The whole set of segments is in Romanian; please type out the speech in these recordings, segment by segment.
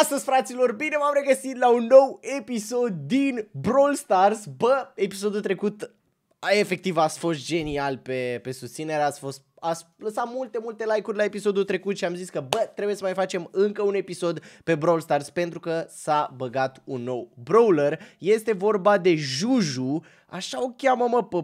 Astăzi, fraților, bine m-am regăsit la un nou episod din Brawl Stars. Bă, episodul trecut, a, efectiv, ați fost genial pe, pe susținere, ați fost ați lăsat multe, multe like-uri la episodul trecut și am zis că, bă, trebuie să mai facem încă un episod pe Brawl Stars pentru că s-a băgat un nou brawler. Este vorba de Juju, așa o cheamă, mă, pe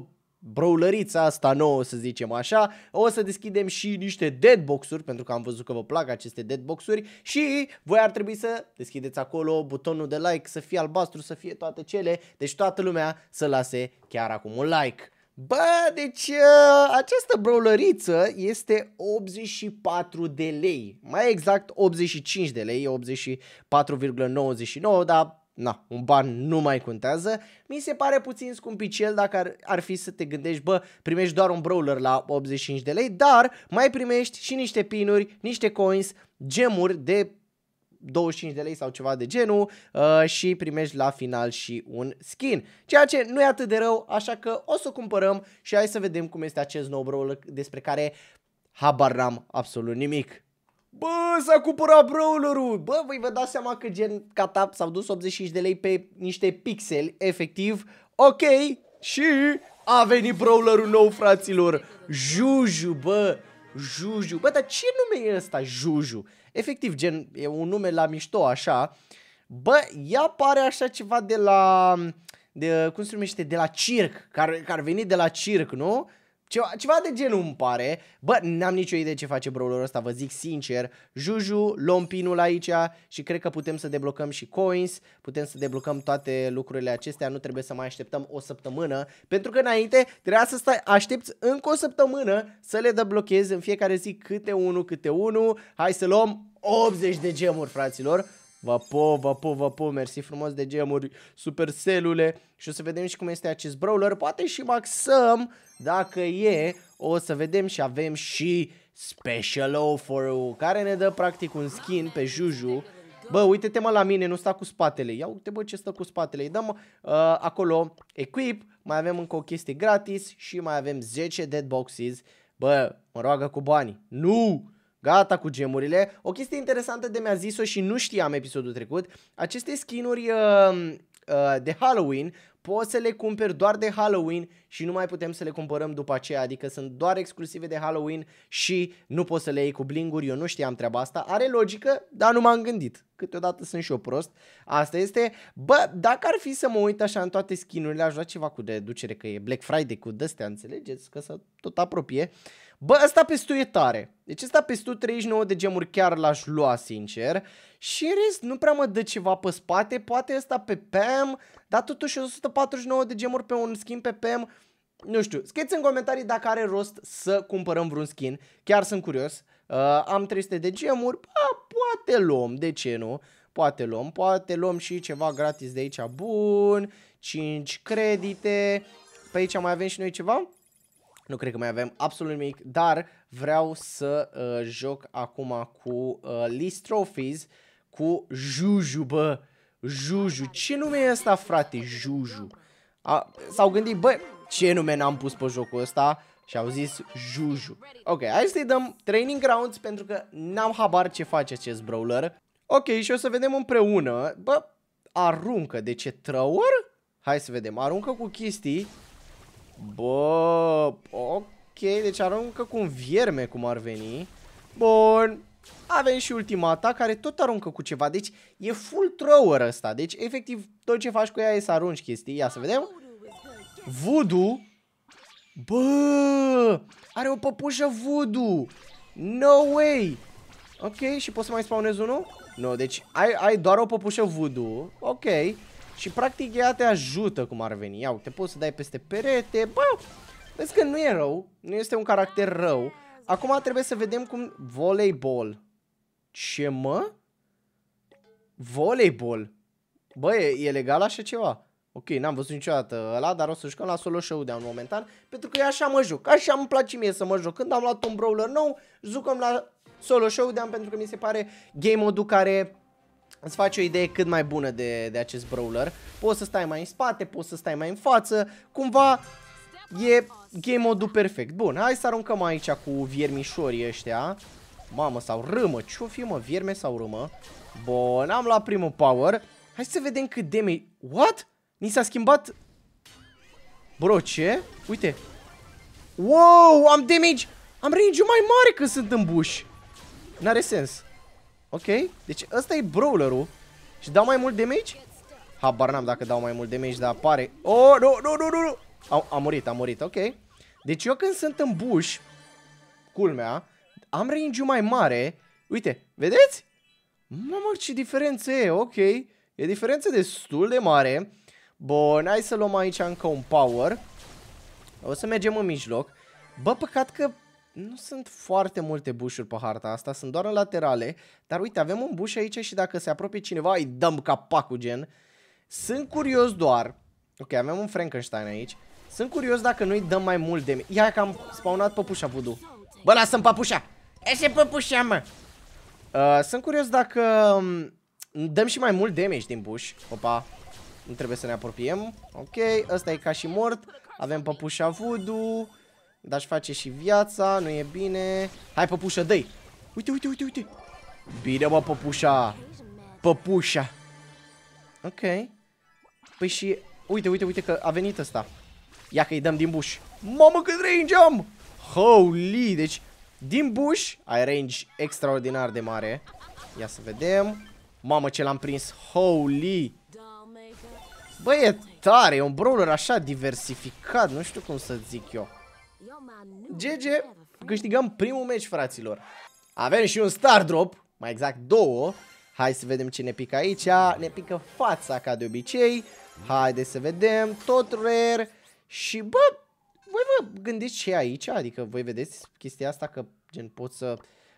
brawlerița asta nouă, să zicem așa. O să deschidem și niște deadbox-uri, pentru că am văzut că vă plac aceste deadbox-uri și voi ar trebui să deschideți acolo butonul de like, să fie albastru, să fie toate cele, deci toată lumea să lase chiar acum un like. Bă, deci uh, această brawleriță este 84 de lei, mai exact 85 de lei, 84,99, dar na, un ban nu mai contează. Mi se pare puțin scumpicel dacă ar, ar fi să te gândești, bă, primești doar un brawler la 85 de lei, dar mai primești și niște pinuri, niște coins, gemuri de 25 de lei sau ceva de genul uh, și primești la final și un skin. Ceea ce nu e atât de rău, așa că o să o cumpărăm și hai să vedem cum este acest nou brawler despre care habar n-am absolut nimic. Bă, s-a cumpărat brawlerul! Bă, voi vă dați seama că gen catap s-au dus 85 de lei pe niște pixeli, efectiv. Ok, și a venit brawlerul nou, fraților. Juju, bă, Juju. Bă, dar ce nume e ăsta, Juju? Efectiv, gen, e un nume la mișto, așa. Bă, ea pare așa ceva de la... De, cum se numește? De la circ. Care, care veni de la circ, nu? Ceva, ceva de genul îmi pare. Bă, n-am nicio idee ce face brawlerul ăsta, vă zic sincer. Juju, luăm pinul aici și cred că putem să deblocăm și coins, putem să deblocăm toate lucrurile acestea, nu trebuie să mai așteptăm o săptămână, pentru că înainte trebuia să stai, aștepți încă o săptămână să le deblochezi în fiecare zi câte unul, câte unul. Hai să luăm 80 de gemuri, fraților. Vapo, vapo, vapo, mersi frumos de gemuri, super selule și o să vedem și cum este acest brawler, poate și maxăm dacă e, o să vedem și avem și special offer care ne dă practic un skin pe Juju. Bă, uite-te mă la mine, nu sta cu spatele. Ia uite bă ce stă cu spatele. Îi dăm uh, acolo equip, mai avem încă o chestie gratis și mai avem 10 dead boxes. Bă, mă roagă cu bani. Nu! Gata cu gemurile. O chestie interesantă de mi-a zis-o și nu știam episodul trecut. Aceste skinuri uh, uh, de Halloween poți să le cumperi doar de Halloween și nu mai putem să le cumpărăm după aceea, adică sunt doar exclusive de Halloween și nu poți să le iei cu blinguri, eu nu știam treaba asta, are logică, dar nu m-am gândit. Câteodată sunt și eu prost, asta este. Bă, dacă ar fi să mă uit așa în toate skinurile, aș vrea ceva cu reducere, că e Black Friday cu dăstea, înțelegeți? Că să tot apropie. Uh, Bă, ăsta pestu e tare. Deci ăsta pestu 39 de gemuri chiar l-aș lua, sincer. Și în rest, nu prea mă dă ceva pe spate. Poate ăsta pe PEM, dar totuși 149 de gemuri pe un skin pe PEM. Nu știu, scrieți în comentarii dacă are rost să cumpărăm vreun skin. Chiar sunt curios. Uh, am 300 de gemuri. Bă, poate luăm, de ce nu? Poate luăm, poate luăm și ceva gratis de aici. Bun, 5 credite. Pe aici mai avem și noi ceva? Nu cred că mai avem absolut nimic, dar vreau să uh, joc acum cu uh, List Trophies, cu Juju, bă. Juju. Ce nume e ăsta, frate? Juju. S-au gândit, bă, ce nume n-am pus pe jocul ăsta? Și au zis Juju. Ok, hai să-i dăm training grounds pentru că n-am habar ce face acest brawler. Ok, și o să vedem împreună. Bă, aruncă. De ce? Trăur? Hai să vedem. Aruncă cu chestii. Bă, ok, deci aruncă cu un vierme cum ar veni. Bun, avem și ultimata care tot aruncă cu ceva, deci e full thrower ăsta, deci efectiv tot ce faci cu ea e să arunci chestii, ia să vedem. Vudu, bă, are o păpușă vudu. no way, ok, și poți să mai spawnezi unul? Nu, no, deci ai, ai doar o păpușă vudu. ok, și practic ea te ajută cum ar veni. Ia te poți să dai peste perete. Bă, vezi că nu e rău. Nu este un caracter rău. Acum trebuie să vedem cum... Voleibol. Ce mă? Voleibol. Bă, e, e legal așa ceva? Ok, n-am văzut niciodată ăla, dar o să jucăm la solo showdown momentan, pentru că eu așa mă joc, așa îmi place mie să mă joc. Când am luat un brawler nou, jucăm la solo showdown pentru că mi se pare game-ul care îți faci o idee cât mai bună de, de acest brawler. Poți să stai mai în spate, poți să stai mai în față, cumva e game mode perfect. Bun, hai să aruncăm aici cu viermișorii ăștia. Mamă, sau râmă, ce-o fi mă, vierme sau râmă? Bun, am luat primul power. Hai să vedem cât de What? Mi s-a schimbat... Bro, ce? Uite. Wow, am damage... Am range mai mare când sunt în buș. N-are sens. Ok, deci ăsta e brawlerul Și dau mai mult damage? Habar n-am dacă dau mai mult damage, dar apare Oh, nu, nu, nu, nu a, a murit, a murit, ok Deci eu când sunt în bush Culmea Am range mai mare Uite, vedeți? Mamă, ce diferență e, ok E diferență destul de mare Bun, hai să luăm aici încă un power O să mergem în mijloc Bă, păcat că nu sunt foarte multe bușuri pe harta asta, sunt doar în laterale, dar uite, avem un buș aici și dacă se apropie cineva, îi dăm capacul gen. Sunt curios doar, ok, avem un Frankenstein aici, sunt curios dacă nu-i dăm mai mult de... Ia că am spawnat păpușa voodoo. Bă, lasă-mi păpușa! Ese păpușa, mă! Uh, sunt curios dacă um, dăm și mai mult damage din buș. Opa, nu trebuie să ne apropiem. Ok, ăsta e ca și mort. Avem păpușa voodoo. Dar și face și viața, nu e bine. Hai, păpușă, dă -i. Uite, uite, uite, uite. Bine, mă, păpușa. Păpușa. Ok. Păi și... Uite, uite, uite că a venit ăsta. Ia că îi dăm din buș. Mamă, cât range am! Holy! Deci, din buș ai range extraordinar de mare. Ia să vedem. Mamă, ce l-am prins. Holy! Băi, e tare. E un brawler așa diversificat. Nu știu cum să zic eu. GG, câștigăm primul meci, fraților. Avem și un star drop, mai exact două. Hai să vedem ce ne pică aici. Ne pică fața, ca de obicei. Haide să vedem, tot rare. Și bă, voi vă gândiți ce e aici? Adică voi vedeți chestia asta că gen pot să...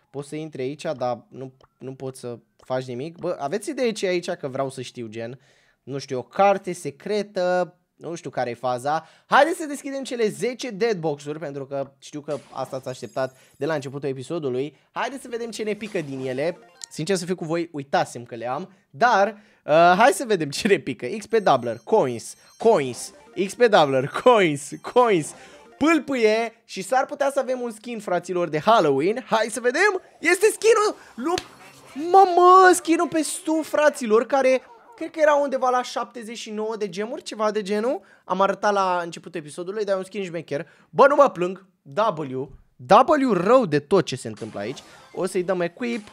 Poți să intri aici, dar nu, nu poți să faci nimic. Bă, aveți idee ce e aici? Că vreau să știu, gen. Nu știu, o carte secretă, nu știu care e faza. Haideți să deschidem cele 10 deadbox-uri, pentru că știu că asta ați așteptat de la începutul episodului. Haideți să vedem ce ne pică din ele. Sincer să fiu cu voi, uitasem că le am, dar uh, hai să vedem ce ne pică. XP Doubler, Coins, Coins, XP Doubler, Coins, Coins, pâlpâie și s-ar putea să avem un skin, fraților, de Halloween. Hai să vedem! Este skinul lui... Mamă, skinul pe Stu, fraților, care Cred că era undeva la 79 de gemuri, ceva de genul. Am arătat la începutul episodului, dar e un skin șmecher. Bă, nu mă plâng. W. W rău de tot ce se întâmplă aici. O să-i dăm equip,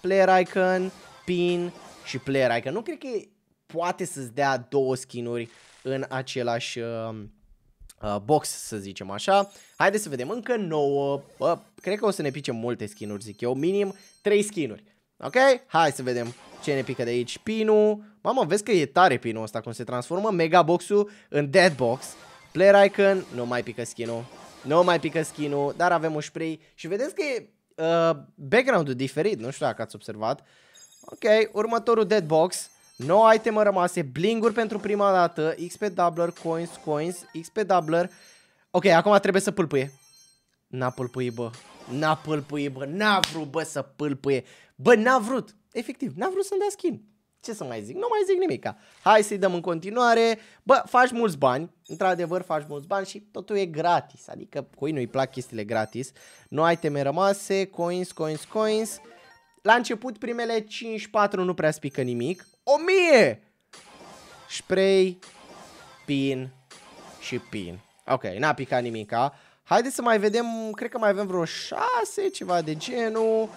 player icon, pin și player icon. Nu cred că poate să-ți dea două skinuri în același uh, uh, box, să zicem așa. Haideți să vedem, încă 9, bă, cred că o să ne picem multe skinuri, zic eu, minim 3 skinuri. Ok? Hai să vedem ce ne pică de aici. Pinul, Mamă, vezi că e tare pinul ăsta cum se transformă mega box-ul în dead box. Player icon, nu mai pică skin-ul. Nu mai pică skin-ul, dar avem un spray și vedeți că e uh, background-ul diferit, nu știu dacă ați observat. Ok, următorul dead box. 9 iteme rămase, blinguri pentru prima dată, XP doubler, coins, coins, XP doubler. Ok, acum trebuie să pâlpâie. N-a pâlpâit, bă. N-a pâlpâit, bă. N-a vrut, bă, să pâlpâie. Bă, n-a vrut. Efectiv, n-a vrut să-mi dea skin ce să mai zic, nu mai zic nimica. Hai să-i dăm în continuare. Bă, faci mulți bani, într-adevăr faci mulți bani și totul e gratis. Adică nu-i plac chestiile gratis. Nu ai teme rămase, coins, coins, coins. La început primele 5-4 nu prea spică nimic. 1000! Spray, pin și pin. Ok, n-a picat nimica. Haideți să mai vedem, cred că mai avem vreo 6, ceva de genul.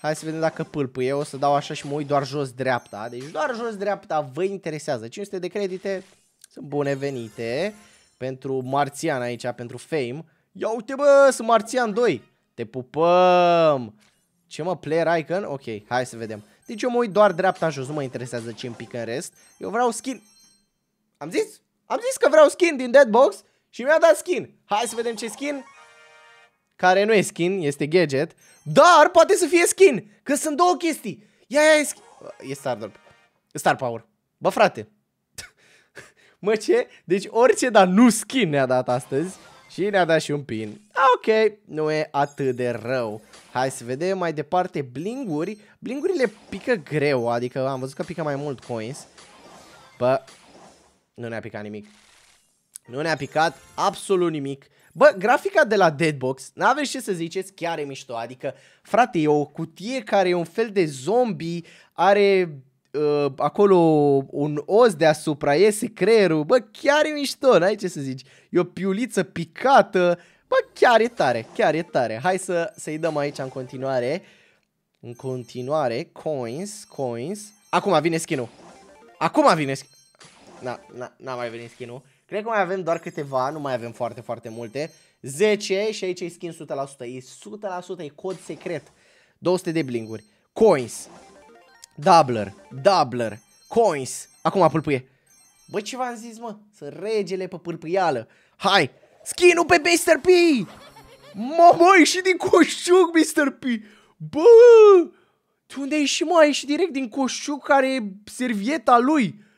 Hai să vedem dacă pâlpâie, o să dau așa și mă uit doar jos dreapta. Deci doar jos dreapta vă interesează. 500 de credite sunt bune venite pentru Marțian aici, pentru Fame. Ia uite bă, sunt Marțian 2. Te pupăm! Ce mă, player icon? Ok, hai să vedem. Deci eu mă uit doar dreapta jos, nu mă interesează ce îmi pică în rest. Eu vreau skin. Am zis? Am zis că vreau skin din Deadbox și mi-a dat skin. Hai să vedem ce skin care nu e skin, este gadget, dar poate să fie skin, că sunt două chestii. Ia, ia, e, e Drop. Star Power. Bă, frate. mă, ce? Deci orice, dar nu skin ne-a dat astăzi. Și ne-a dat și un pin. Ah, ok, nu e atât de rău. Hai să vedem mai departe blinguri. Blingurile pică greu, adică am văzut că pică mai mult coins. Bă, nu ne-a picat nimic. Nu ne-a picat absolut nimic. Bă, grafica de la Deadbox, n-aveți ce să ziceți, chiar e mișto, adică, frate, e o cutie care e un fel de zombie, are uh, acolo un os deasupra, iese creierul, bă, chiar e mișto, n-ai ce să zici, e o piuliță picată, bă, chiar e tare, chiar e tare, hai să, să dăm aici în continuare, în continuare, coins, coins, acum vine skin-ul, acum vine skin na, na, n-a mai venit skin-ul, Cred că mai avem doar câteva, nu mai avem foarte, foarte multe. 10 și aici e skin 100%. E 100%, e cod secret. 200 de blinguri. Coins. Doubler. Doubler. Coins. Acum pâlpâie. Bă, ce v-am zis, mă? Să regele pe pâlpâială. Hai! Skin-ul pe Mr. P! Mamă, și din coșuc, Mr. P! Bă! Tu unde ai ieșit, mă? A ieșit direct din coșuc care e servieta lui.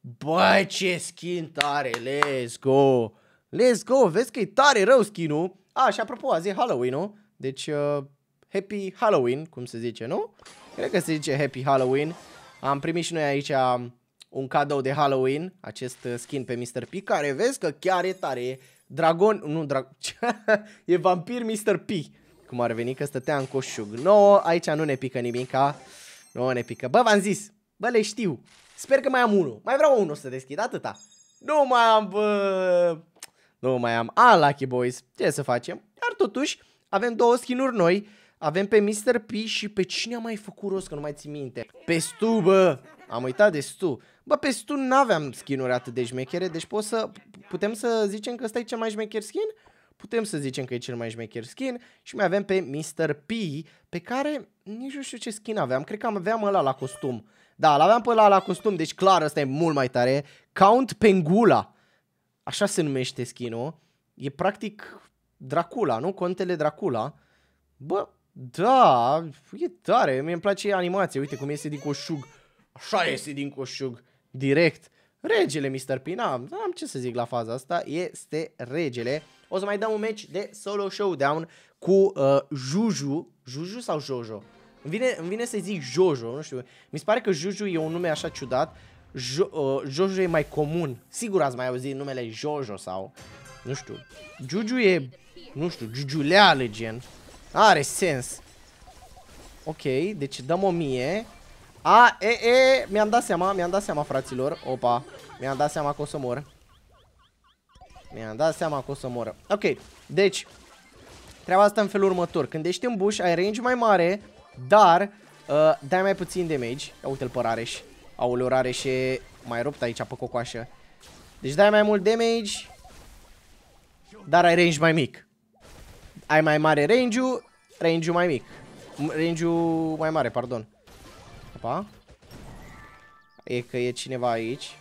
Bă, ce skin tare, let's go! Let's go, vezi că e tare rău skin-ul. A, și apropo, azi e halloween nu? deci uh, Happy Halloween, cum se zice, nu? Cred că se zice Happy Halloween. Am primit și noi aici um, un cadou de Halloween, acest uh, skin pe Mr. P, care vezi că chiar e tare. E dragon, nu, dragon, e vampir Mr. P, cum ar veni că stătea în coșug. No, aici nu ne pică nimica, nu ne pică. Bă, v-am zis, bă, le știu. Sper că mai am unul. Mai vreau unul să deschid, atâta. Nu mai am, bă... Nu mai am. A, Lucky Boys, ce să facem? Dar totuși, avem două skinuri noi. Avem pe Mr. P și pe cine am mai făcut rost, că nu mai țin minte. Pe Stu, bă! Am uitat de Stu. Bă, pe Stu n-aveam skinuri atât de șmechere, deci pot să... Putem să zicem că ăsta e cel mai șmecher skin? Putem să zicem că e cel mai șmecher skin și mai avem pe Mr. P, pe care nici nu știu ce skin aveam. Cred că aveam ăla la costum. Da, l-aveam pe la la costum, deci clar ăsta e mult mai tare. Count Pengula. Așa se numește skin-ul. E practic Dracula, nu? Contele Dracula. Bă, da, e tare. mi îmi place animația. Uite cum iese din coșug. Așa iese din coșug. Direct. Regele Mr. Pina, am ce să zic la faza asta, este regele. O să mai dăm un match de solo showdown cu uh, Juju, Juju sau Jojo? Îmi vine, îmi vine să zic Jojo, nu știu. Mi se pare că Juju e un nume așa ciudat. Jo, uh, Jojo e mai comun. Sigur ați mai auzit numele Jojo sau... Nu știu. Juju e... Nu știu, Jujuleale gen. Are sens. Ok, deci dăm o mie. A, e, e, mi-am dat seama, mi-am dat seama, fraților. Opa, mi-am dat seama că o să mor. Mi-am dat seama că o să moră. Ok, deci, treaba asta în felul următor. Când ești în bush, ai range mai mare, dar uh, dai mai puțin damage. Ia uite-l pe Rareș. Aoleu, Rareș e mai rupt aici pe cocoașă. Deci dai mai mult damage, dar ai range mai mic. Ai mai mare range-ul, range-ul mai mic. Range-ul mai mare, pardon. Opa. E că e cineva aici.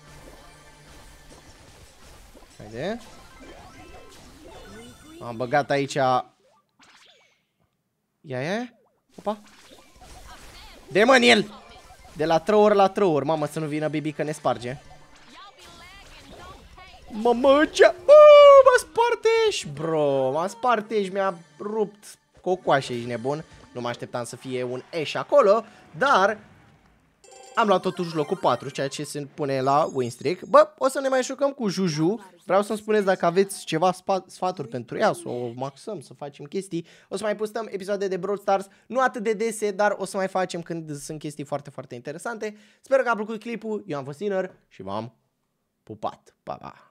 Haide. Am băgat aici... Ia, e? Opa. De mă el! De la trăuri la trăuri, mamă, să nu vină Bibi că ne sparge. Mamă, ce... Uuu, mă spartești, bro! Mă spartești, mi-a rupt cocoașe, ești nebun. Nu mă așteptam să fie un eș acolo, dar am luat totuși locul 4, ceea ce se pune la win streak. Bă, o să ne mai jucăm cu Juju. Vreau să-mi spuneți dacă aveți ceva sfaturi pentru ea, să o maxăm, să facem chestii. O să mai postăm episoade de Brawl Stars, nu atât de dese, dar o să mai facem când sunt chestii foarte, foarte interesante. Sper că a plăcut clipul, eu am fost Sinner și v-am pupat. Pa, pa!